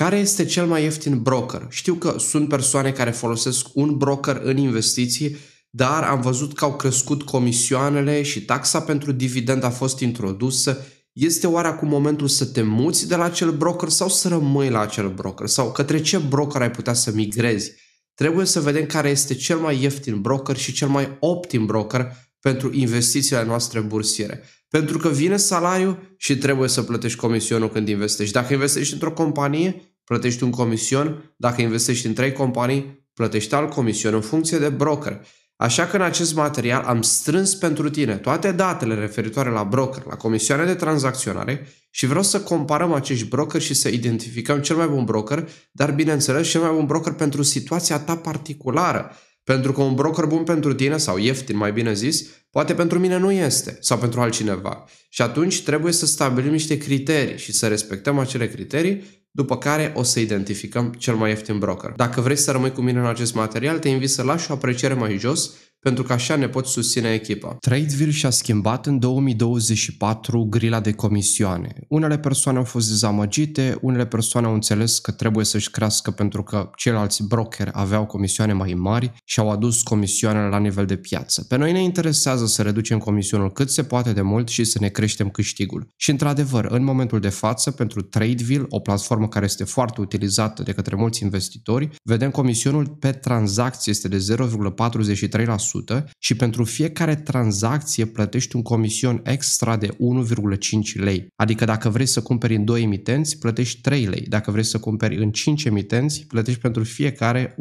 Care este cel mai ieftin broker? Știu că sunt persoane care folosesc un broker în investiții, dar am văzut că au crescut comisioanele și taxa pentru dividend a fost introdusă. Este oare acum momentul să te muți de la acel broker sau să rămâi la acel broker? Sau către ce broker ai putea să migrezi? Trebuie să vedem care este cel mai ieftin broker și cel mai optim broker pentru investițiile noastre bursiere. Pentru că vine salariul și trebuie să plătești comisionul când investești. Dacă investești într-o companie, plătești un comision, dacă investești în trei companii, plătești alt comision în funcție de broker. Așa că în acest material am strâns pentru tine toate datele referitoare la broker, la comisioane de tranzacționare și vreau să comparăm acești broker și să identificăm cel mai bun broker, dar bineînțeles cel mai bun broker pentru situația ta particulară. Pentru că un broker bun pentru tine sau ieftin, mai bine zis, poate pentru mine nu este sau pentru altcineva. Și atunci trebuie să stabilim niște criterii și să respectăm acele criterii după care o să identificăm cel mai ieftin broker. Dacă vrei să rămâi cu mine în acest material, te invit să lași o apreciere mai jos pentru că așa ne poți susține echipa. Tradeville și-a schimbat în 2024 grila de comisioane. Unele persoane au fost dezamăgite, unele persoane au înțeles că trebuie să-și crească pentru că ceilalți broker aveau comisioane mai mari și au adus comisioanele la nivel de piață. Pe noi ne interesează să reducem comisionul cât se poate de mult și să ne creștem câștigul. Și într-adevăr, în momentul de față, pentru Tradeville, o platformă care este foarte utilizată de către mulți investitori, vedem comisionul pe tranzacție este de 0,43% și pentru fiecare tranzacție plătești un comision extra de 1,5 lei. Adică dacă vrei să cumperi în 2 emitenți, plătești 3 lei. Dacă vrei să cumperi în 5 emitenți, plătești pentru fiecare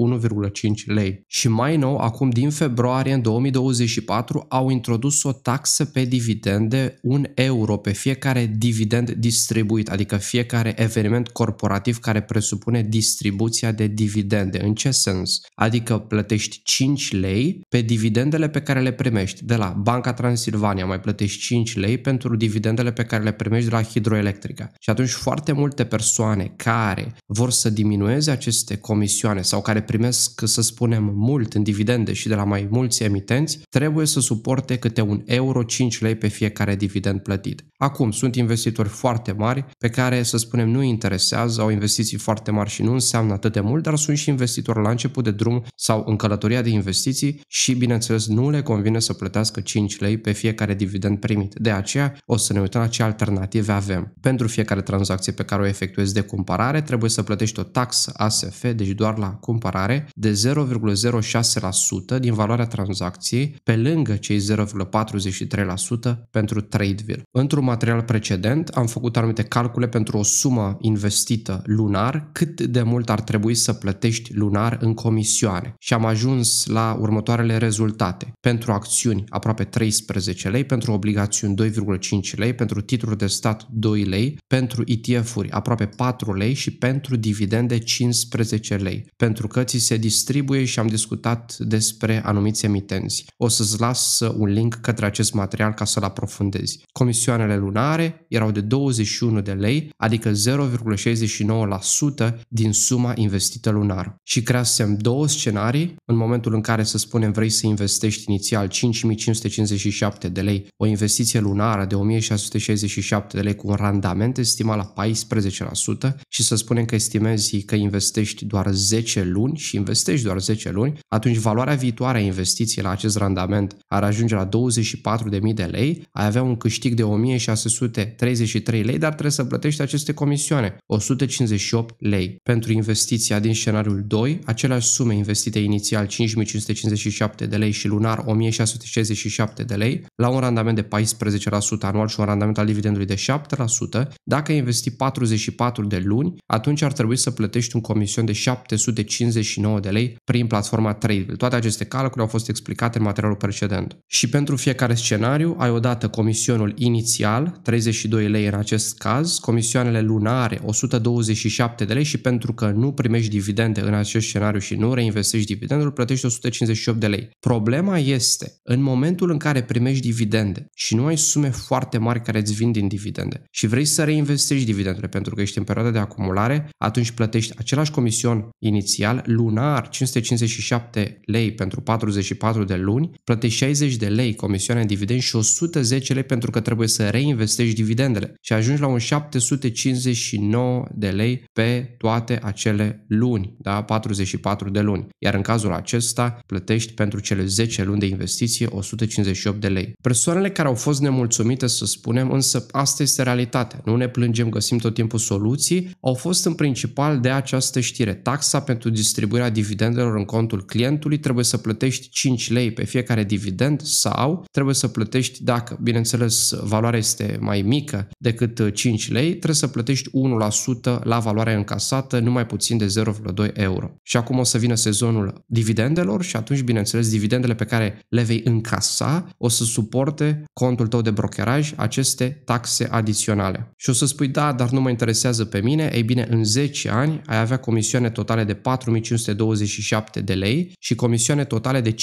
1,5 lei. Și mai nou, acum din februarie în 2024, au introdus o taxă pe dividende 1 euro pe fiecare dividend distribuit, adică fiecare eveniment corporativ care presupune distribuția de dividende. În ce sens? Adică plătești 5 lei pe dividend dividendele pe care le primești de la Banca Transilvania, mai plătești 5 lei pentru dividendele pe care le primești de la Hidroelectrica. Și atunci foarte multe persoane care vor să diminueze aceste comisioane sau care primesc, să spunem, mult în dividende și de la mai mulți emitenți, trebuie să suporte câte un euro 5 lei pe fiecare dividend plătit. Acum, sunt investitori foarte mari pe care, să spunem, nu interesează, au investiții foarte mari și nu înseamnă atât de mult, dar sunt și investitori la început de drum sau în călătoria de investiții și, bine bineînțeles, nu le convine să plătească 5 lei pe fiecare dividend primit. De aceea, o să ne uităm la ce alternative avem. Pentru fiecare tranzacție pe care o efectuezi de cumpărare, trebuie să plătești o taxă ASF, deci doar la cumpărare, de 0,06% din valoarea tranzacției, pe lângă cei 0,43% pentru Tradeville. Într-un material precedent, am făcut anumite calcule pentru o sumă investită lunar, cât de mult ar trebui să plătești lunar în comisioane. Și am ajuns la următoarele rezultate rezultate. Pentru acțiuni aproape 13 lei, pentru obligațiuni 2,5 lei, pentru titluri de stat 2 lei, pentru ETF-uri aproape 4 lei și pentru dividende 15 lei, pentru că ți se distribuie și am discutat despre anumiți emitenți. O să-ți las uh, un link către acest material ca să-l aprofundezi. Comisioanele lunare erau de 21 de lei, adică 0,69% din suma investită lunar. Și creasem două scenarii, în momentul în care să spunem vrei să investești inițial 5557 de lei, o investiție lunară de 1667 de lei cu un randament estimat la 14% și să spunem că estimezi că investești doar 10 luni și investești doar 10 luni, atunci valoarea viitoare a investiției la acest randament ar ajunge la 24.000 de lei, ai avea un câștig de 1633 lei, dar trebuie să plătești aceste comisioane, 158 lei. Pentru investiția din scenariul 2, aceleași sume investite inițial 5557 de lei și lunar 1667 de lei, la un randament de 14% anual și un randament al dividendului de 7%, dacă ai investi 44 de luni, atunci ar trebui să plătești un comision de 759 de lei prin platforma Tradeville. Toate aceste calcule au fost explicate în materialul precedent. Și pentru fiecare scenariu ai odată comisionul inițial, 32 lei în acest caz, comisioanele lunare, 127 de lei și pentru că nu primești dividende în acest scenariu și nu reinvestești dividendul, plătești 158 de lei. Problema este în momentul în care primești dividende și nu ai sume foarte mari care îți vin din dividende și vrei să reinvestești dividendele pentru că ești în perioada de acumulare, atunci plătești același comision inițial lunar 557 lei pentru 44 de luni, plătești 60 de lei comisioane în dividend și 110 lei pentru că trebuie să reinvestești dividendele și ajungi la un 759 de lei pe toate acele luni, da? 44 de luni. Iar în cazul acesta plătești pentru cele 10 luni de investiție 158 de lei. Persoanele care au fost nemulțumite, să spunem, însă asta este realitatea. Nu ne plângem, găsim tot timpul soluții, au fost în principal de această știre. Taxa pentru distribuirea dividendelor în contul clientului trebuie să plătești 5 lei pe fiecare dividend sau trebuie să plătești, dacă, bineînțeles, valoarea este mai mică decât 5 lei, trebuie să plătești 1% la valoarea încasată, numai puțin de 0,2 euro. Și acum o să vină sezonul dividendelor și atunci, bineînțeles, dividendele pe care le vei încasa o să suporte contul tău de brokeraj aceste taxe adiționale. Și o să spui, da, dar nu mă interesează pe mine, ei bine, în 10 ani ai avea comisioane totale de 4527 de lei și comisioane totale de 15.000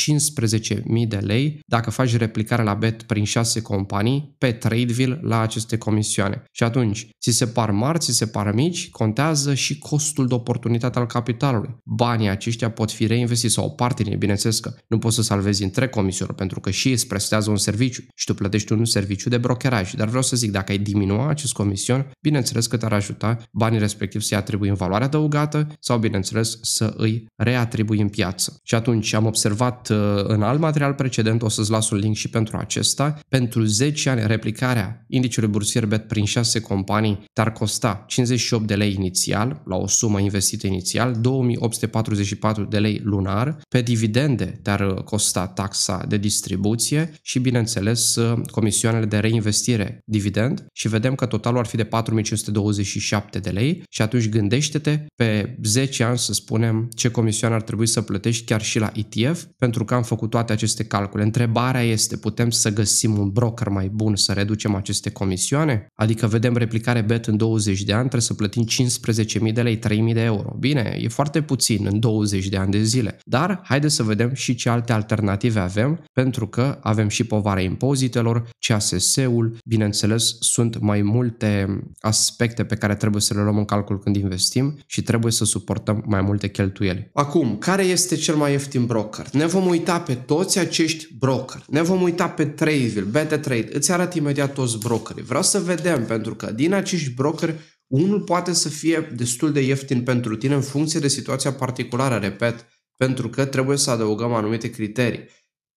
de lei dacă faci replicare la bet prin 6 companii pe Tradeville la aceste comisioane. Și atunci, ți se par mari, ți se par mici, contează și costul de oportunitate al capitalului. Banii aceștia pot fi reinvestiți sau o parte din ei, bineînțeles că nu poți să salvezi între comisor, pentru că și îți prestează un serviciu și tu plătești un serviciu de brokeraj. Dar vreau să zic, dacă ai diminua acest comision, bineînțeles că te-ar ajuta banii respectiv să-i atribui în valoare adăugată sau, bineînțeles, să îi reatribui în piață. Și atunci am observat uh, în alt material precedent, o să-ți las un link și pentru acesta, pentru 10 ani replicarea indiciului bursier BET prin 6 companii te-ar costa 58 de lei inițial, la o sumă investită inițial, 2844 de lei lunar, pe dividende te-ar costa taxa de distribuție și, bineînțeles, comisioanele de reinvestire, dividend, și vedem că totalul ar fi de 4527 de lei și atunci gândește-te pe 10 ani, să spunem, ce comisioane ar trebui să plătești chiar și la ETF, pentru că am făcut toate aceste calcule. Întrebarea este, putem să găsim un broker mai bun să reducem aceste comisioane? Adică vedem replicare bet în 20 de ani, trebuie să plătim 15.000 de lei, 3.000 de euro. Bine, e foarte puțin în 20 de ani de zile, dar haideți să vedem și ce alte alte alternative avem, pentru că avem și povara impozitelor, CSS-ul, bineînțeles, sunt mai multe aspecte pe care trebuie să le luăm în calcul când investim și trebuie să suportăm mai multe cheltuieli. Acum, care este cel mai ieftin broker? Ne vom uita pe toți acești broker. Ne vom uita pe Tradeville, Trade. Îți arăt imediat toți brokerii. Vreau să vedem, pentru că din acești brokeri unul poate să fie destul de ieftin pentru tine în funcție de situația particulară, repet, pentru că trebuie să adăugăm anumite criterii.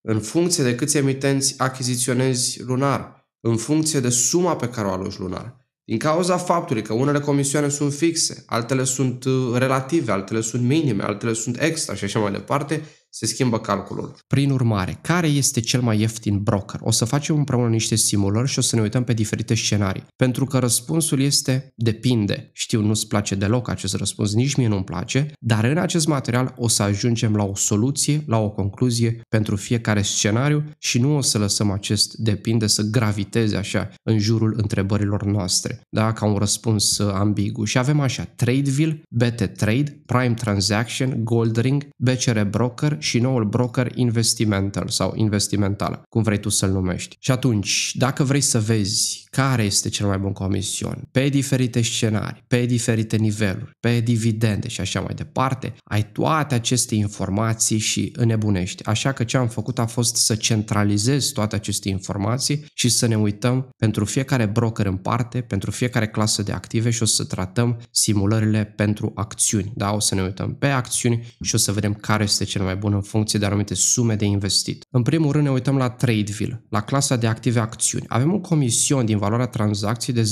În funcție de câți emitenți achiziționezi lunar, în funcție de suma pe care o aloci lunar, din cauza faptului că unele comisioane sunt fixe, altele sunt uh, relative, altele sunt minime, altele sunt extra și așa mai departe, se schimbă calculul. Prin urmare, care este cel mai ieftin broker? O să facem împreună niște simulări și o să ne uităm pe diferite scenarii. Pentru că răspunsul este depinde. Știu, nu-ți place deloc acest răspuns, nici mie nu-mi place, dar în acest material o să ajungem la o soluție, la o concluzie pentru fiecare scenariu și nu o să lăsăm acest depinde să graviteze așa în jurul întrebărilor noastre, da? ca un răspuns uh, ambigu. Și avem așa, Tradeville, BT Trade, Prime Transaction, Goldring, BCR Broker, și noul broker investimental sau investimental, cum vrei tu să-l numești. Și atunci, dacă vrei să vezi care este cel mai bun comision, pe diferite scenarii, pe diferite niveluri, pe dividende și așa mai departe, ai toate aceste informații și înnebunești. Așa că ce am făcut a fost să centralizez toate aceste informații și să ne uităm pentru fiecare broker în parte, pentru fiecare clasă de active și o să tratăm simulările pentru acțiuni. Da, o să ne uităm pe acțiuni și o să vedem care este cel mai bun în funcție de anumite sume de investit. În primul rând ne uităm la Tradeville, la clasa de active acțiuni. Avem un comision din valoarea tranzacției de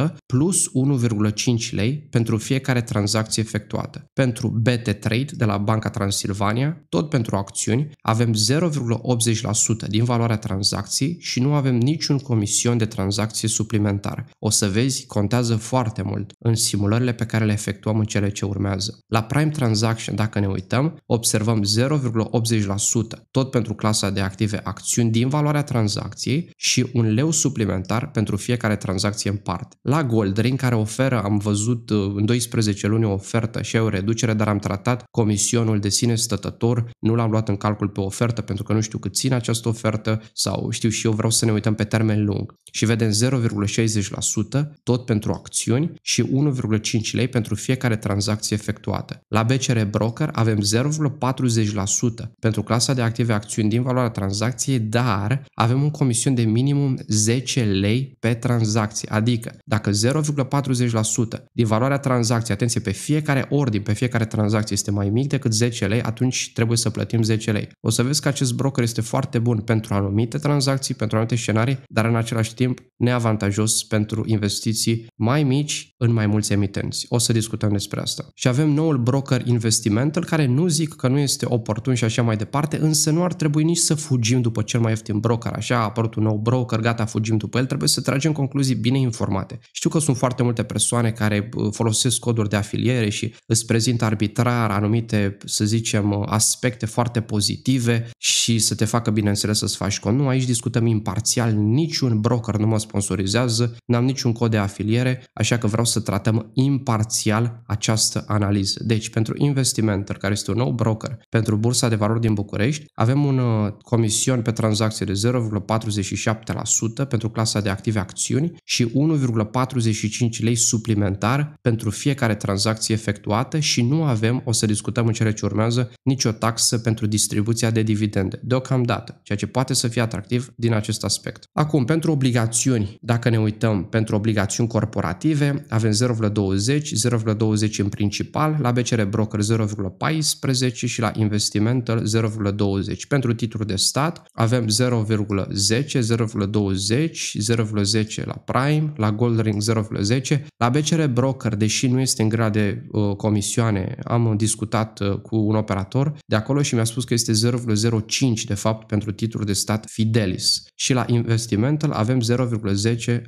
0,43% plus 1,5 lei pentru fiecare tranzacție efectuată. Pentru BT Trade de la Banca Transilvania, tot pentru acțiuni, avem 0,80% din valoarea tranzacției și nu avem niciun comision de tranzacție suplimentar. O să vezi, contează foarte mult în simulările pe care le efectuăm în cele ce urmează. La Prime Transaction, dacă ne uităm, observăm 0,80% tot pentru clasa de active acțiuni din valoarea tranzacției și un leu suplimentar pentru fiecare tranzacție în parte. La Goldring, care oferă, am văzut uh, în 12 luni o ofertă și o reducere, dar am tratat comisionul de sine stătător, nu l-am luat în calcul pe ofertă pentru că nu știu cât ține această ofertă sau știu și eu vreau să ne uităm pe termen lung și vedem 0,60% tot pentru acțiuni și 1,5 lei pentru fiecare tranzacție efectuată. La BCR Broker avem 0,40% pentru clasa de active acțiuni din valoarea tranzacției, dar avem un comision de minimum minimum 10 lei pe tranzacție. Adică, dacă 0,40% din valoarea tranzacției, atenție, pe fiecare ordin, pe fiecare tranzacție este mai mic decât 10 lei, atunci trebuie să plătim 10 lei. O să vezi că acest broker este foarte bun pentru anumite tranzacții, pentru anumite scenarii, dar în același timp neavantajos pentru investiții mai mici în mai mulți emitenți. O să discutăm despre asta. Și avem noul broker Investimental, care nu zic că nu este oportun și așa mai departe, însă nu ar trebui nici să fugim după cel mai ieftin broker. Așa a apărut un nou broker, doar gata, fugim după el, trebuie să tragem concluzii bine informate. Știu că sunt foarte multe persoane care uh, folosesc coduri de afiliere și îți prezintă arbitrar anumite, să zicem, aspecte foarte pozitive și să te facă, bineînțeles, să-ți faci cont. Nu, aici discutăm imparțial, niciun broker nu mă sponsorizează, n-am niciun cod de afiliere, așa că vreau să tratăm imparțial această analiză. Deci, pentru Investimenter, care este un nou broker, pentru Bursa de Valori din București, avem un uh, comision pe tranzacție de 0,47%, pentru clasa de active acțiuni și 1,45 lei suplimentar pentru fiecare tranzacție efectuată și nu avem, o să discutăm în cele ce urmează, nicio taxă pentru distribuția de dividende, deocamdată, ceea ce poate să fie atractiv din acest aspect. Acum, pentru obligațiuni, dacă ne uităm pentru obligațiuni corporative, avem 0,20, 0,20 în principal, la BCR Broker 0,14 și la Investimental 0,20. Pentru titluri de stat avem 0,10, 0,20 20, 0,10 la Prime, la Goldring 0,10, la BCR Broker, deși nu este în grade uh, comisioane, am discutat uh, cu un operator de acolo și mi-a spus că este 0,05 de fapt pentru titluri de stat Fidelis și la Investimental avem 0,10%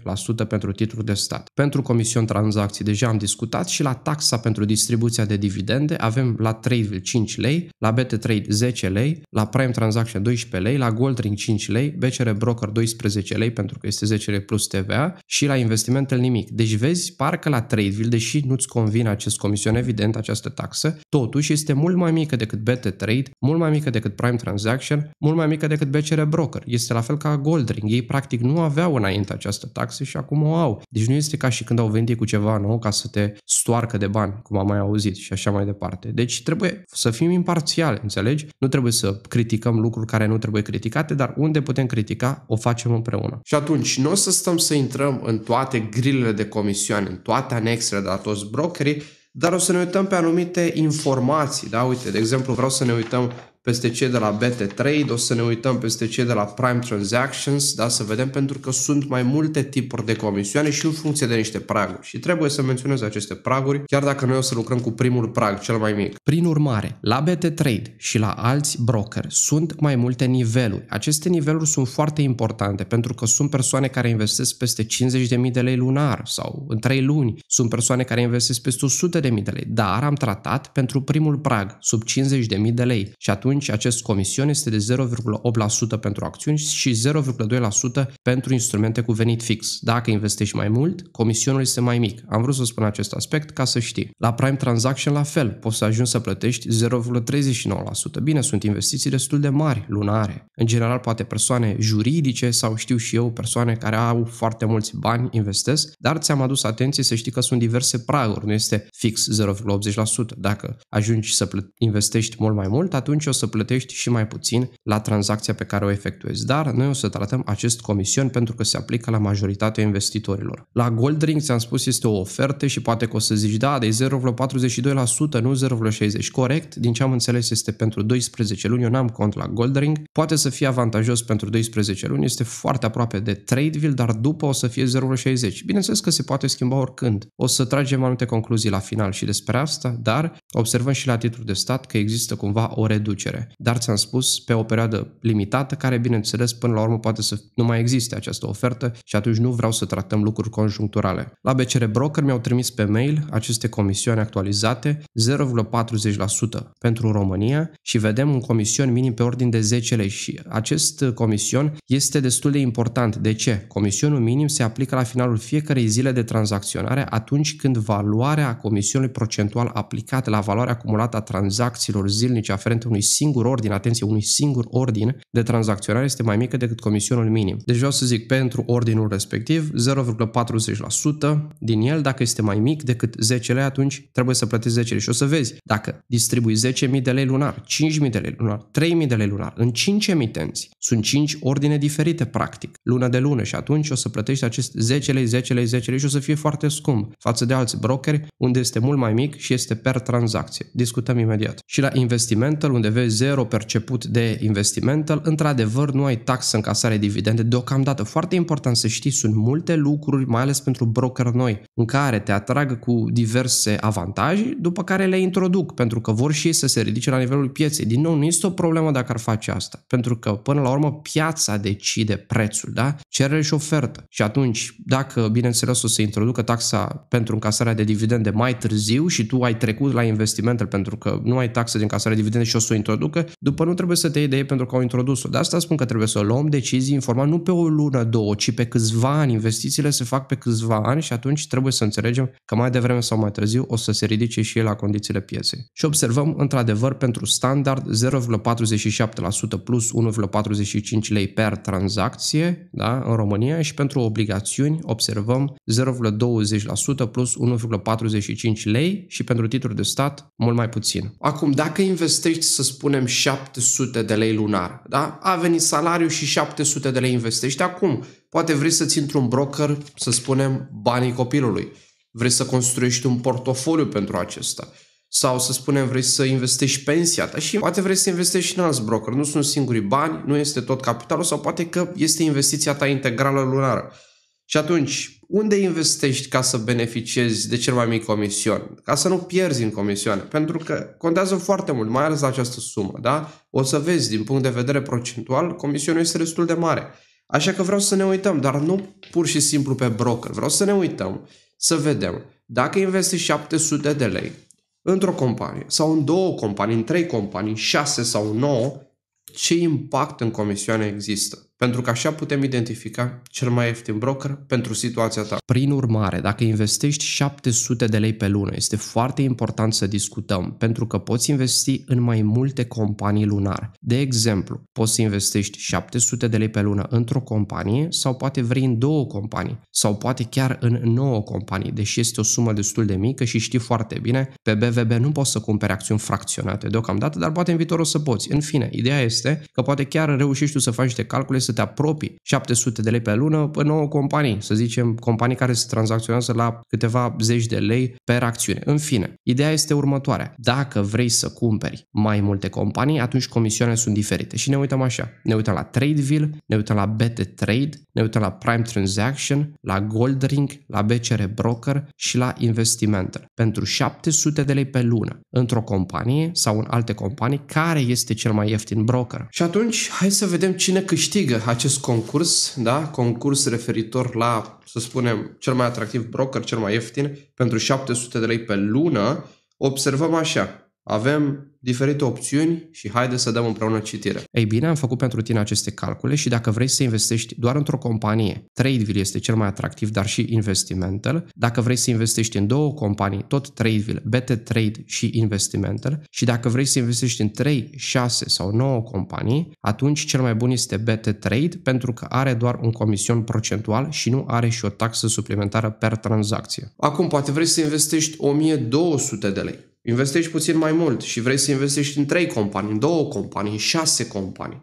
pentru titluri de stat. Pentru comision tranzacții deja am discutat și la taxa pentru distribuția de dividende avem la 3,5 lei, la bt Trade 10 lei, la Prime Transaction 12 lei, la Goldring 5 lei, BCR Broker 12 10 lei pentru că este 10 lei plus TVA și la investimentul nimic. Deci vezi, parcă la Tradeville, deși nu-ți convine acest comision, evident, această taxă, totuși este mult mai mică decât BT Trade, mult mai mică decât Prime Transaction, mult mai mică decât BCR Broker. Este la fel ca Goldring. Ei practic nu aveau înainte această taxă și acum o au. Deci nu este ca și când au venit cu ceva nou ca să te stoarcă de bani, cum am mai auzit și așa mai departe. Deci trebuie să fim imparțiali, înțelegi? Nu trebuie să criticăm lucruri care nu trebuie criticate, dar unde putem critica, o facem împreună împreună. Și atunci, nu o să stăm să intrăm în toate grilele de comisioane, în toate anexele de la toți brokerii, dar o să ne uităm pe anumite informații, da? Uite, de exemplu, vreau să ne uităm peste cei de la BT Trade, o să ne uităm peste cei de la Prime Transactions, da, să vedem, pentru că sunt mai multe tipuri de comisioane și în funcție de niște praguri. Și trebuie să menționez aceste praguri, chiar dacă noi o să lucrăm cu primul prag, cel mai mic. Prin urmare, la BT Trade și la alți broker sunt mai multe niveluri. Aceste niveluri sunt foarte importante pentru că sunt persoane care investesc peste 50.000 de lei lunar sau în 3 luni. Sunt persoane care investesc peste 100.000 de lei, dar am tratat pentru primul prag, sub 50.000 de lei. Și atunci atunci acest comision este de 0,8% pentru acțiuni și 0,2% pentru instrumente cu venit fix. Dacă investești mai mult, comisionul este mai mic. Am vrut să spun acest aspect ca să știi. La Prime Transaction la fel, poți să ajungi să plătești 0,39%. Bine, sunt investiții destul de mari, lunare. În general, poate persoane juridice sau știu și eu persoane care au foarte mulți bani investesc, dar ți-am adus atenție să știi că sunt diverse praguri, nu este fix 0,80%. Dacă ajungi să investești mult mai mult, atunci o să să plătești și mai puțin la tranzacția pe care o efectuezi. Dar noi o să tratăm acest comision pentru că se aplică la majoritatea investitorilor. La Goldring, ți-am spus, este o ofertă și poate că o să zici, da, de 0,42%, nu 0,60%. Corect, din ce am înțeles este pentru 12 luni, eu n-am cont la Goldring. Poate să fie avantajos pentru 12 luni, este foarte aproape de Tradeville, dar după o să fie 0,60. Bineînțeles că se poate schimba oricând. O să tragem anumite concluzii la final și despre asta, dar observăm și la titlul de stat că există cumva o reducere creștere. Dar ți-am spus, pe o perioadă limitată, care, bineînțeles, până la urmă poate să nu mai existe această ofertă și atunci nu vreau să tratăm lucruri conjuncturale. La BCR Broker mi-au trimis pe mail aceste comisioane actualizate 0,40% pentru România și vedem un comision minim pe ordin de 10 lei și acest comision este destul de important. De ce? Comisionul minim se aplică la finalul fiecarei zile de tranzacționare atunci când valoarea comisiunii procentual aplicat la valoarea acumulată a tranzacțiilor zilnice aferente unui singur ordin, atenție, unui singur ordin de tranzacționare este mai mică decât comisionul minim. Deci vreau să zic pentru ordinul respectiv 0,40% din el, dacă este mai mic decât 10 lei, atunci trebuie să plătești 10 lei și o să vezi dacă distribui 10.000 de lei lunar, 5.000 de lei lunar, 3.000 de lei lunar, în 5 emitenți. Sunt 5 ordine diferite, practic, lună de lună și atunci o să plătești acest 10 lei, 10 lei, 10 lei și o să fie foarte scump față de alți brokeri unde este mult mai mic și este per tranzacție. Discutăm imediat. Și la Investimental, unde vezi zero perceput de Investimental, într-adevăr nu ai taxă în casare dividende deocamdată. Foarte important să știi, sunt multe lucruri, mai ales pentru broker noi, în care te atrag cu diverse avantaje, după care le introduc, pentru că vor și ei să se ridice la nivelul pieței. Din nou, nu este o problemă dacă ar face asta, pentru că până la urmă piața decide prețul, da? Cerere și ofertă. Și atunci, dacă, bineînțeles, o să introducă taxa pentru încasarea de dividende mai târziu și tu ai trecut la Investimental pentru că nu ai taxă din casare de dividende și o să o introduci introducă, după nu trebuie să te iei de ei pentru că au introdus-o. De asta spun că trebuie să luăm decizii informat nu pe o lună, două, ci pe câțiva ani. Investițiile se fac pe câțiva ani și atunci trebuie să înțelegem că mai devreme sau mai târziu o să se ridice și el la condițiile pieței. Și observăm, într-adevăr, pentru standard 0,47% plus 1,45 lei per tranzacție da, în România și pentru obligațiuni observăm 0,20% plus 1,45 lei și pentru titluri de stat mult mai puțin. Acum, dacă investești, să spun spunem 700 de lei lunar, da? A venit salariu și 700 de lei investești acum. Poate vrei să-ți intri un broker, să spunem, banii copilului. Vrei să construiești un portofoliu pentru acesta. Sau să spunem, vrei să investești pensia ta și poate vrei să investești și în alți broker. Nu sunt singurii bani, nu este tot capitalul sau poate că este investiția ta integrală lunară. Și atunci, unde investești ca să beneficiezi de cel mai mic comision? Ca să nu pierzi în comisioane, pentru că contează foarte mult, mai ales la această sumă, da? O să vezi, din punct de vedere procentual, comisionul este destul de mare. Așa că vreau să ne uităm, dar nu pur și simplu pe broker, vreau să ne uităm, să vedem. Dacă investești 700 de lei într-o companie sau în două companii, în trei companii, șase sau nouă, ce impact în comisioane există? pentru că așa putem identifica cel mai ieftin broker pentru situația ta. Prin urmare, dacă investești 700 de lei pe lună, este foarte important să discutăm, pentru că poți investi în mai multe companii lunar. De exemplu, poți să investești 700 de lei pe lună într-o companie sau poate vrei în două companii sau poate chiar în nouă companii, deși este o sumă destul de mică și știi foarte bine, pe BVB nu poți să cumperi acțiuni fracționate deocamdată, dar poate în viitor o să poți. În fine, ideea este că poate chiar reușești tu să faci niște calcule să să te apropii 700 de lei pe lună pe nouă companii, să zicem companii care se tranzacționează la câteva zeci de lei per acțiune. În fine, ideea este următoarea. Dacă vrei să cumperi mai multe companii, atunci comisioanele sunt diferite. Și ne uităm așa. Ne uităm la Tradeville, ne uităm la BT Trade, ne uităm la Prime Transaction, la Goldring, la BCR Broker și la Investimental. Pentru 700 de lei pe lună într-o companie sau în alte companii, care este cel mai ieftin broker. Și atunci, hai să vedem cine câștigă acest concurs, da? concurs referitor la, să spunem, cel mai atractiv broker, cel mai ieftin, pentru 700 de lei pe lună, observăm așa avem diferite opțiuni și haide să dăm împreună citire. Ei bine, am făcut pentru tine aceste calcule și dacă vrei să investești doar într-o companie, Tradeville este cel mai atractiv, dar și Investimental. Dacă vrei să investești în două companii, tot Tradeville, BT Trade și Investimental. Și dacă vrei să investești în 3, 6 sau 9 companii, atunci cel mai bun este BT Trade pentru că are doar un comision procentual și nu are și o taxă suplimentară per tranzacție. Acum, poate vrei să investești 1200 de lei investești puțin mai mult și vrei să investești în 3 companii, în 2 companii, în 6 companii,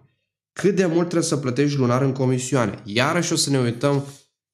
cât de mult trebuie să plătești lunar în comisioane? Iarăși o să ne uităm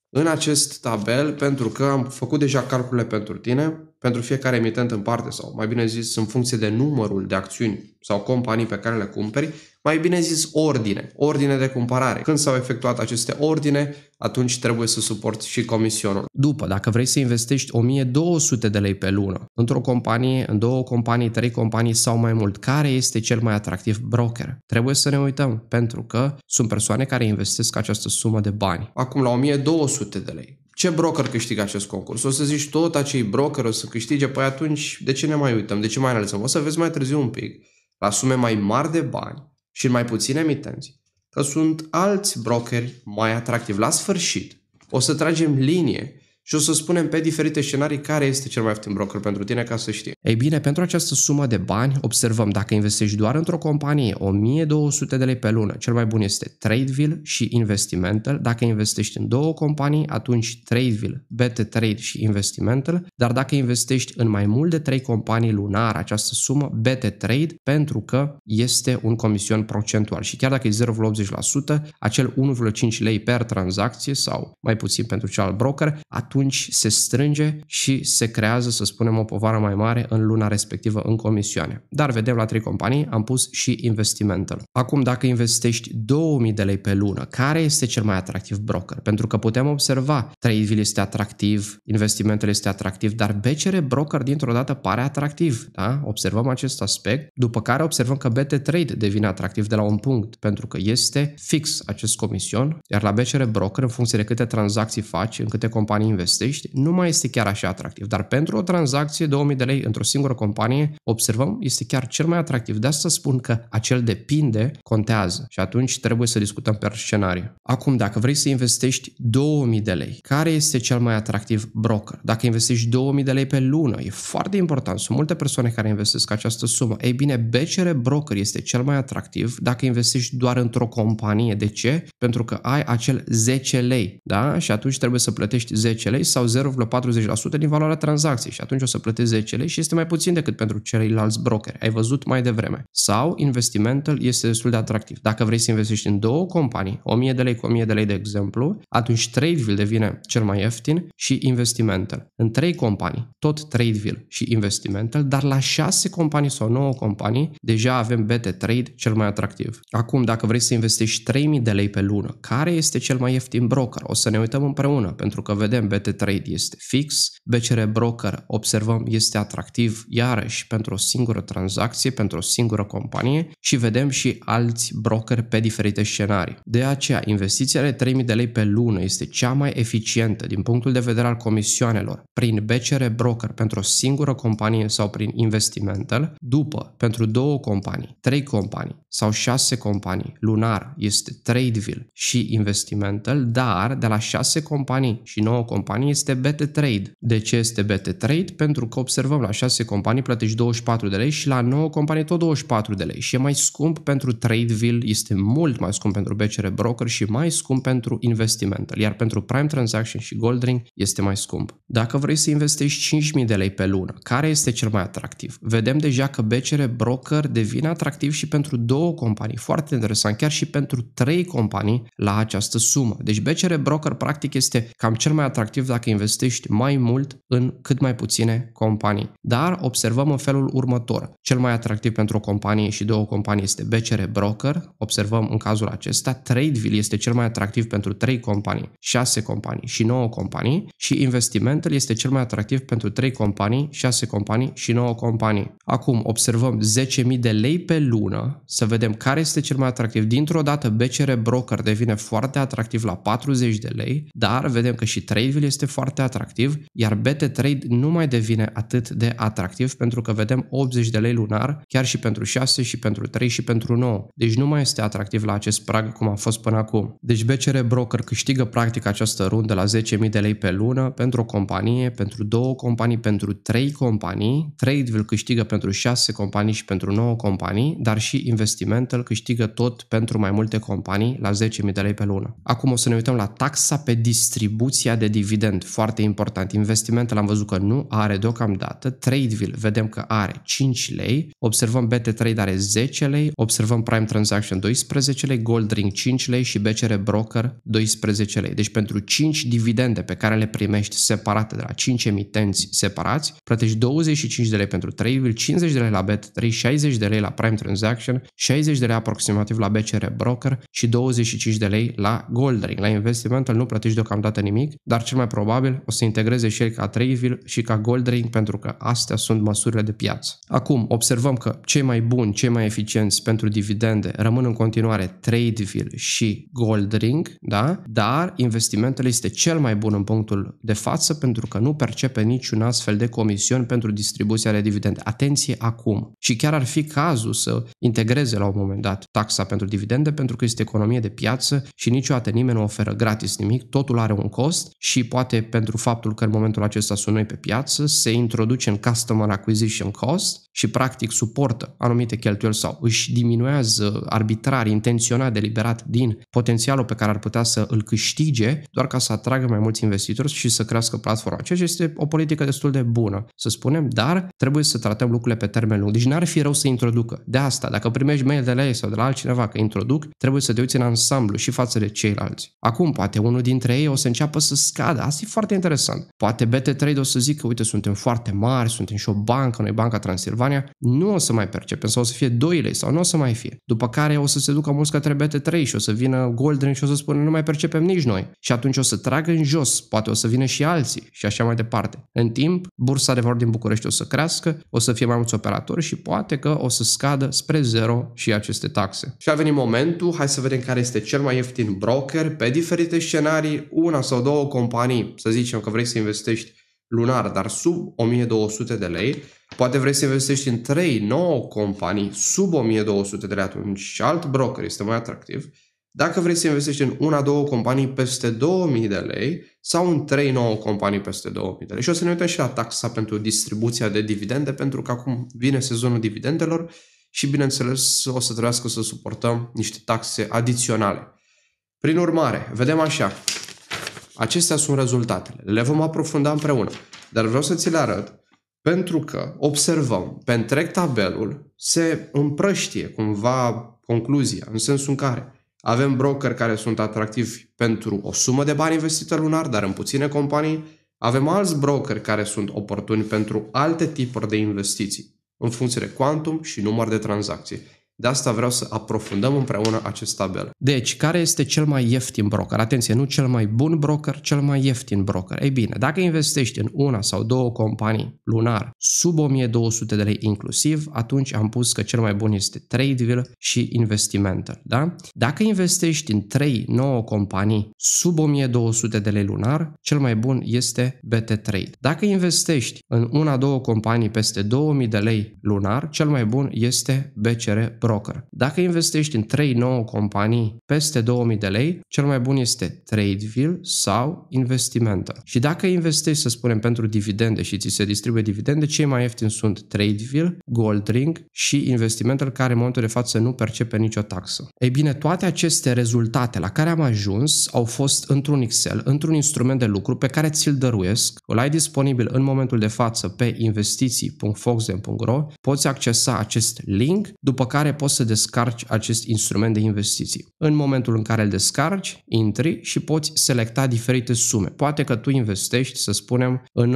în acest tabel pentru că am făcut deja calculele pentru tine pentru fiecare emitent în parte sau, mai bine zis, în funcție de numărul de acțiuni sau companii pe care le cumperi, mai bine zis ordine, ordine de cumpărare. Când s-au efectuat aceste ordine, atunci trebuie să suporti și comisionul. După, dacă vrei să investești 1200 de lei pe lună într-o companie, în două companii, trei companii sau mai mult, care este cel mai atractiv broker? Trebuie să ne uităm, pentru că sunt persoane care investesc această sumă de bani. Acum, la 1200 de lei, ce broker câștigă acest concurs? O să zici tot acei broker o să câștige, păi atunci de ce ne mai uităm, de ce mai analizăm? O să vezi mai târziu un pic, la sume mai mari de bani și mai puține emitenți, că sunt alți brokeri mai atractivi. La sfârșit, o să tragem linie și o să spunem pe diferite scenarii care este cel mai ieftin broker pentru tine ca să știi. Ei bine, pentru această sumă de bani observăm dacă investești doar într-o companie 1200 de lei pe lună, cel mai bun este Tradeville și Investimental. Dacă investești în două companii, atunci Tradeville, BT Trade și Investimental, dar dacă investești în mai mult de 3 companii lunar această sumă, BT Trade, pentru că este un comision procentual și chiar dacă e 0,80%, acel 1,5 lei per tranzacție sau mai puțin pentru cealalt broker, atunci atunci se strânge și se creează, să spunem, o povară mai mare în luna respectivă în comisioane. Dar vedem la trei companii, am pus și investimentul. Acum, dacă investești 2000 de lei pe lună, care este cel mai atractiv broker? Pentru că putem observa, Tradeville este atractiv, investimentul este atractiv, dar BCR Broker dintr-o dată pare atractiv. Da? Observăm acest aspect, după care observăm că BT Trade devine atractiv de la un punct, pentru că este fix acest comision, iar la BCR Broker, în funcție de câte tranzacții faci, în câte companii investești, investești, nu mai este chiar așa atractiv. Dar pentru o tranzacție, 2000 de lei într-o singură companie, observăm, este chiar cel mai atractiv. De asta spun că acel depinde contează și atunci trebuie să discutăm pe scenariu. Acum, dacă vrei să investești 2000 de lei, care este cel mai atractiv broker? Dacă investești 2000 de lei pe lună, e foarte important. Sunt multe persoane care investesc această sumă. Ei bine, BCR Broker este cel mai atractiv dacă investești doar într-o companie. De ce? Pentru că ai acel 10 lei, da? Și atunci trebuie să plătești 10 lei lei sau 0,40% din valoarea tranzacției și atunci o să plătești 10 lei și este mai puțin decât pentru ceilalți brokeri. Ai văzut mai devreme. Sau investimentul este destul de atractiv. Dacă vrei să investești în două companii, 1000 de lei cu 1000 de lei de exemplu, atunci Tradeville devine cel mai ieftin și investimentul În trei companii, tot Tradeville și investimentul dar la șase companii sau 9 companii, deja avem BT Trade cel mai atractiv. Acum, dacă vrei să investești 3000 de lei pe lună, care este cel mai ieftin broker? O să ne uităm împreună, pentru că vedem BT de trade este fix, BCR Broker observăm este atractiv iarăși pentru o singură tranzacție, pentru o singură companie și vedem și alți broker pe diferite scenarii. De aceea, investiția de 3000 de lei pe lună este cea mai eficientă din punctul de vedere al comisioanelor prin BCR Broker pentru o singură companie sau prin Investimental, după pentru două companii, trei companii sau șase companii, lunar este Tradeville și Investimental, dar de la șase companii și nouă companii companii este BT Trade. De ce este BT Trade? Pentru că observăm la 6 companii plătești 24 de lei și la 9 companii tot 24 de lei și e mai scump pentru Tradeville, este mult mai scump pentru BCR Broker și mai scump pentru Investimental, iar pentru Prime Transaction și Goldring este mai scump. Dacă vrei să investești 5.000 de lei pe lună, care este cel mai atractiv? Vedem deja că BCR Broker devine atractiv și pentru două companii, foarte interesant, chiar și pentru trei companii la această sumă. Deci BCR Broker practic este cam cel mai atractiv atractiv dacă investești mai mult în cât mai puține companii. Dar observăm în felul următor. Cel mai atractiv pentru o companie și două companii este BCR Broker. Observăm în cazul acesta, Tradeville este cel mai atractiv pentru 3 companii, 6 companii și 9 companii și Investimental este cel mai atractiv pentru 3 companii, 6 companii și 9 companii. Acum observăm 10.000 de lei pe lună să vedem care este cel mai atractiv. Dintr-o dată BCR Broker devine foarte atractiv la 40 de lei, dar vedem că și Tradeville este foarte atractiv, iar BT Trade nu mai devine atât de atractiv pentru că vedem 80 de lei lunar, chiar și pentru 6 și pentru 3 și pentru 9. Deci nu mai este atractiv la acest prag cum a fost până acum. Deci BCR Broker câștigă practic această rundă la 10.000 de lei pe lună pentru o companie, pentru două companii, pentru trei companii. Tradeville câștigă pentru 6 companii și pentru 9 companii, dar și Investimental câștigă tot pentru mai multe companii la 10.000 de lei pe lună. Acum o să ne uităm la taxa pe distribuția de dividende dividend foarte important. investiment, l am văzut că nu are deocamdată. Tradeville vedem că are 5 lei. Observăm BT Trade are 10 lei. Observăm Prime Transaction 12 lei, Gold Ring 5 lei și BCR Broker 12 lei. Deci pentru 5 dividende pe care le primești separate de la 5 emitenți separați, plătești 25 de lei pentru Tradeville, 50 de lei la BT 3, 60 de lei la Prime Transaction, 60 de lei aproximativ la BCR Broker și 25 de lei la Gold Ring. La investimentul nu plătești deocamdată nimic, dar cel mai mai probabil o să integreze și el ca Trayville și ca Goldring pentru că astea sunt măsurile de piață. Acum, observăm că cei mai buni, cei mai eficienți pentru dividende rămân în continuare Tradeville și Goldring, da? dar investimentele este cel mai bun în punctul de față pentru că nu percepe niciun astfel de comision pentru distribuția de dividende. Atenție acum! Și chiar ar fi cazul să integreze la un moment dat taxa pentru dividende pentru că este economie de piață și niciodată nimeni nu oferă gratis nimic, totul are un cost și poate pentru faptul că în momentul acesta sunt noi pe piață, se introduce în Customer Acquisition Cost, și practic suportă anumite cheltuieli sau își diminuează arbitrar, intenționat, deliberat din potențialul pe care ar putea să îl câștige doar ca să atragă mai mulți investitori și să crească platforma. Ceea ce este o politică destul de bună, să spunem, dar trebuie să tratăm lucrurile pe termen lung. Deci n-ar fi rău să introducă. De asta, dacă primești mail de la ei sau de la altcineva că introduc, trebuie să te uiți în ansamblu și față de ceilalți. Acum, poate unul dintre ei o să înceapă să scadă. Asta e foarte interesant. Poate BT3 o să zică, uite, suntem foarte mari, suntem și o bancă, noi banca Transilvania, Transilvania, nu o să mai percepem sau o să fie lei, sau nu o să mai fie. După care o să se ducă mulți către BT3 și o să vină Golden și o să spună nu mai percepem nici noi. Și atunci o să tragă în jos, poate o să vină și alții și așa mai departe. În timp, bursa de valori din București o să crească, o să fie mai mulți operatori și poate că o să scadă spre zero și aceste taxe. Și a venit momentul, hai să vedem care este cel mai ieftin broker pe diferite scenarii, una sau două companii, să zicem că vrei să investești lunar, dar sub 1200 de lei, poate vrei să investești în 3, 9 companii sub 1200 de lei, atunci alt broker este mai atractiv. Dacă vrei să investești în una, două companii peste 2000 de lei sau în 3, 9 companii peste 2000 de lei. Și o să ne uităm și la taxa pentru distribuția de dividende, pentru că acum vine sezonul dividendelor și, bineînțeles, o să trebuiască să suportăm niște taxe adiționale. Prin urmare, vedem așa, Acestea sunt rezultatele. Le vom aprofunda împreună. Dar vreau să ți le arăt pentru că observăm pe întreg tabelul se împrăștie cumva concluzia, în sensul în care avem broker care sunt atractivi pentru o sumă de bani investită lunar, dar în puține companii, avem alți broker care sunt oportuni pentru alte tipuri de investiții, în funcție de quantum și număr de tranzacții. De asta vreau să aprofundăm împreună acest tabel. Deci, care este cel mai ieftin broker? Atenție, nu cel mai bun broker, cel mai ieftin broker. Ei bine, dacă investești în una sau două companii lunar sub 1200 de lei inclusiv, atunci am pus că cel mai bun este Tradeville și Investimental. Da? Dacă investești în 3 nouă companii sub 1200 de lei lunar, cel mai bun este BT Trade. Dacă investești în una-două companii peste 2000 de lei lunar, cel mai bun este BCR broker. Dacă investești în 3-9 companii peste 2000 de lei, cel mai bun este Tradeville sau Investimenta. Și dacă investești, să spunem, pentru dividende și ți se distribuie dividende, cei mai ieftini sunt Tradeville, Goldring și Investimental, care în momentul de față nu percepe nicio taxă. Ei bine, toate aceste rezultate la care am ajuns au fost într-un Excel, într-un instrument de lucru pe care ți-l dăruiesc, îl ai disponibil în momentul de față pe investiții.foxen.ro. poți accesa acest link, după care poți să descarci acest instrument de investiții. În momentul în care îl descarci, intri și poți selecta diferite sume. Poate că tu investești, să spunem, în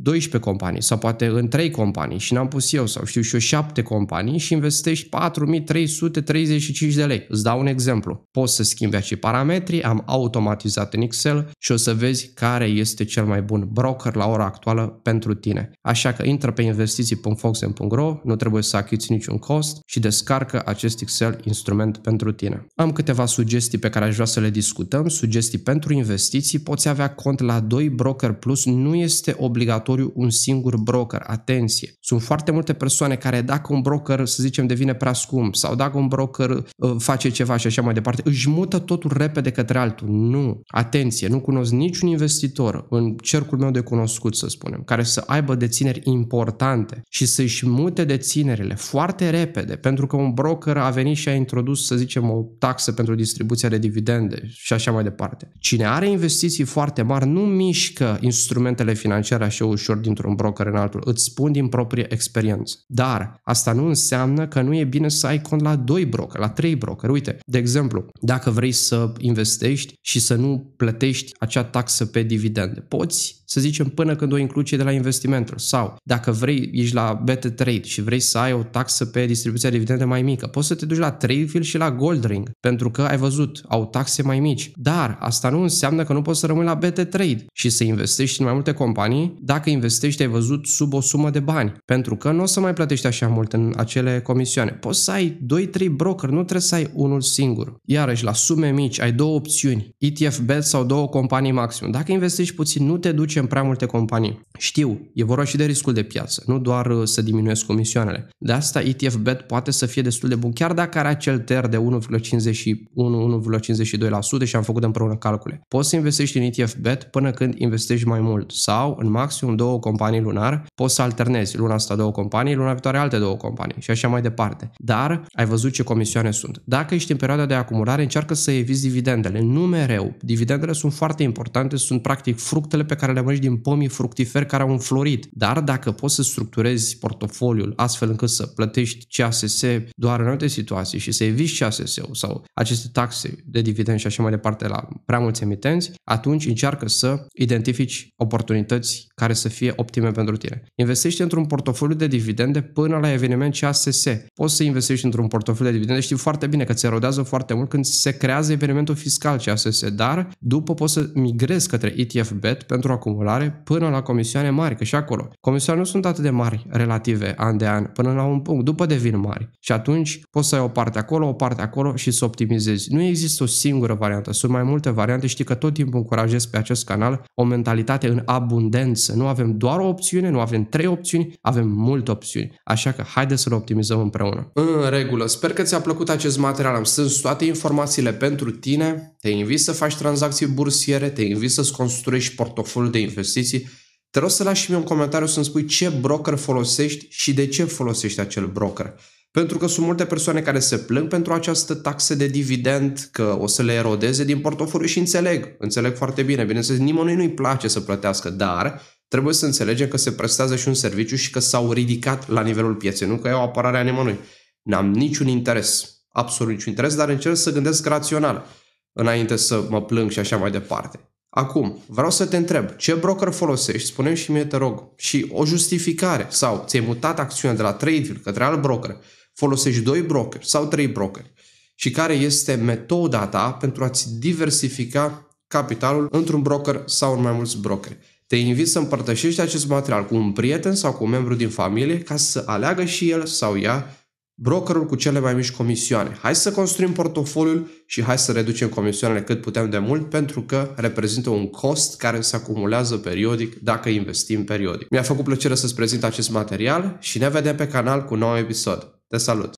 12 uh, companii sau poate în 3 companii și n-am pus eu sau știu și eu 7 companii și investești 4335 de lei. Îți dau un exemplu. Poți să schimbi acei parametri, am automatizat în Excel și o să vezi care este cel mai bun broker la ora actuală pentru tine. Așa că intră pe investiții.foxen.ro, nu trebuie să achiți niciun cost și descarci descarcă acest Excel instrument pentru tine. Am câteva sugestii pe care aș vrea să le discutăm, sugestii pentru investiții, poți avea cont la 2 broker plus, nu este obligatoriu un singur broker, atenție. Sunt foarte multe persoane care dacă un broker, să zicem, devine prea scump sau dacă un broker uh, face ceva și așa mai departe, își mută totul repede către altul. Nu, atenție, nu cunosc niciun investitor în cercul meu de cunoscut, să spunem, care să aibă dețineri importante și să-și mute deținerile foarte repede, pentru că un broker a venit și a introdus, să zicem, o taxă pentru distribuția de dividende și așa mai departe. Cine are investiții foarte mari nu mișcă instrumentele financiare așa ușor dintr-un broker în altul. Îți spun din proprie experiență. Dar asta nu înseamnă că nu e bine să ai cont la doi broker, la trei broker. Uite, de exemplu, dacă vrei să investești și să nu plătești acea taxă pe dividende, poți să zicem până când o incluci de la investimentul. Sau dacă vrei, ești la better trade și vrei să ai o taxă pe distribuția dividende mai mică, poți să te duci la Tradefield și la Goldring, pentru că ai văzut, au taxe mai mici. Dar asta nu înseamnă că nu poți să rămâi la better trade și să investești în mai multe companii dacă investești, ai văzut, sub o sumă de bani, pentru că nu o să mai plătești așa mult în acele comisioane. Poți să ai 2-3 broker, nu trebuie să ai unul singur. Iarăși, la sume mici, ai două opțiuni, ETF bet sau două companii maxim. Dacă investești puțin, nu te duci în prea multe companii. Știu, e vorba și de riscul de piață, nu doar uh, să diminuezi comisioanele. De asta ETF Bet poate să fie destul de bun, chiar dacă are acel ter de 1,51-1,52% și am făcut împreună calcule. Poți să investești în ETF Bet până când investești mai mult sau, în maxim, două companii lunar, poți să alternezi luna asta două companii, luna viitoare alte două companii și așa mai departe. Dar ai văzut ce comisioane sunt. Dacă ești în perioada de acumulare, încearcă să eviți dividendele. Nu mereu. Dividendele sunt foarte importante, sunt practic fructele pe care le mănânci din pomii fructiferi care au înflorit. Dar dacă poți să structurezi portofoliul astfel încât să plătești CSS doar în alte situații și să eviți CSS-ul sau aceste taxe de dividend și așa mai departe la prea mulți emitenți, atunci încearcă să identifici oportunități care să fie optime pentru tine. Investește într-un portofoliu de dividende până la eveniment CSS. Poți să investești într-un portofoliu de dividende, știi foarte bine că ți erodează foarte mult când se creează evenimentul fiscal CSS, dar după poți să migrezi către ETF-BET pentru a acumulare până la comisioane mari, că și acolo. Comisioane nu sunt atât de mari relative an de an, până la un punct, după devin mari. Și atunci poți să ai o parte acolo, o parte acolo și să optimizezi. Nu există o singură variantă, sunt mai multe variante, știi că tot timpul încurajez pe acest canal o mentalitate în abundență. Nu avem doar o opțiune, nu avem trei opțiuni, avem multe opțiuni. Așa că haideți să le optimizăm împreună. În regulă, sper că ți-a plăcut acest material, am sunt toate informațiile pentru tine, te invit să faci tranzacții bursiere, te invit să-ți construiești portofoliul de investiții, te rog să lași și mie un comentariu să-mi spui ce broker folosești și de ce folosești acel broker. Pentru că sunt multe persoane care se plâng pentru această taxă de dividend, că o să le erodeze din portofoliu și înțeleg, înțeleg foarte bine. Bineînțeles, nimănui nu-i place să plătească, dar trebuie să înțelegem că se prestează și un serviciu și că s-au ridicat la nivelul pieței, nu că e o apărare a nimănui. N-am niciun interes, absolut niciun interes, dar încerc să gândesc rațional înainte să mă plâng și așa mai departe. Acum, vreau să te întreb, ce broker folosești? Spune și mie, te rog, și o justificare sau ți-ai mutat acțiunea de la Tradeville către alt broker, folosești doi brokeri sau trei brokeri și care este metoda ta pentru a-ți diversifica capitalul într-un broker sau în mai mulți brokeri. Te invit să împărtășești acest material cu un prieten sau cu un membru din familie ca să aleagă și el sau ea brokerul cu cele mai mici comisioane. Hai să construim portofoliul și hai să reducem comisioanele cât putem de mult pentru că reprezintă un cost care se acumulează periodic dacă investim periodic. Mi-a făcut plăcere să-ți prezint acest material și ne vedem pe canal cu un nou episod. Te salut!